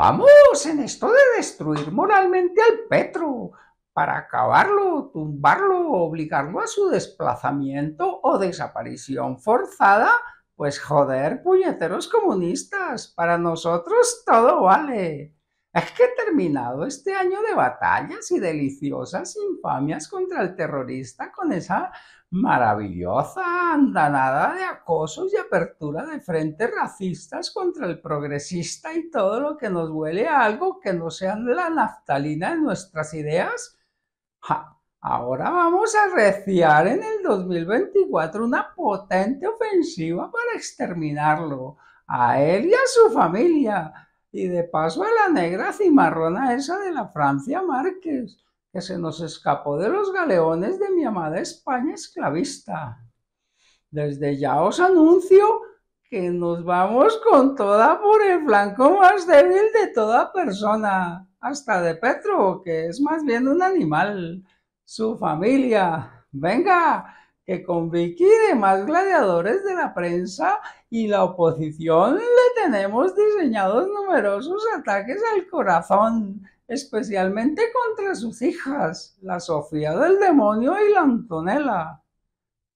Vamos en esto de destruir moralmente al Petro, para acabarlo, tumbarlo, obligarlo a su desplazamiento o desaparición forzada, pues joder, puñeteros comunistas, para nosotros todo vale. Es que terminado este año de batallas y deliciosas infamias contra el terrorista con esa maravillosa andanada de acosos y apertura de frentes racistas contra el progresista y todo lo que nos huele a algo que no sea la naftalina de nuestras ideas, ahora vamos a reciar en el 2024 una potente ofensiva para exterminarlo, a él y a su familia y de paso a la negra cimarrona esa de la Francia Márquez, que se nos escapó de los galeones de mi amada España esclavista. Desde ya os anuncio que nos vamos con toda por el flanco más débil de toda persona, hasta de Petro, que es más bien un animal, su familia. Venga, que con Vicky y gladiadores de la prensa y la oposición tenemos diseñados numerosos ataques al corazón, especialmente contra sus hijas, la Sofía del Demonio y la Antonella,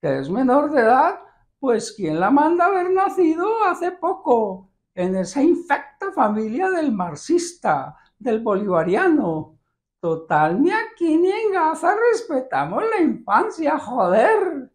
que es menor de edad, pues quien la manda haber nacido hace poco, en esa infecta familia del marxista, del bolivariano. Total, ni aquí ni en Gaza respetamos la infancia, joder.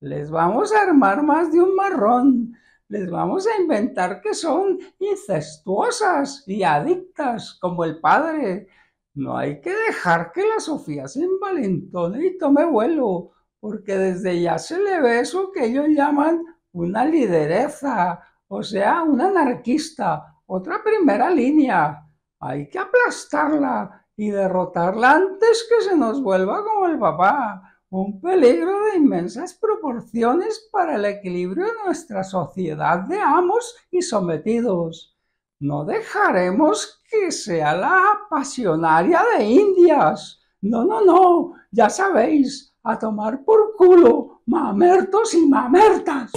Les vamos a armar más de un marrón les vamos a inventar que son incestuosas y adictas como el padre. No hay que dejar que la Sofía se envalentone y tome vuelo, porque desde ya se le ve eso que ellos llaman una lideresa, o sea, un anarquista, otra primera línea. Hay que aplastarla y derrotarla antes que se nos vuelva como el papá un peligro de inmensas proporciones para el equilibrio de nuestra sociedad de amos y sometidos. No dejaremos que sea la apasionaria de Indias. No, no, no, ya sabéis, a tomar por culo mamertos y mamertas.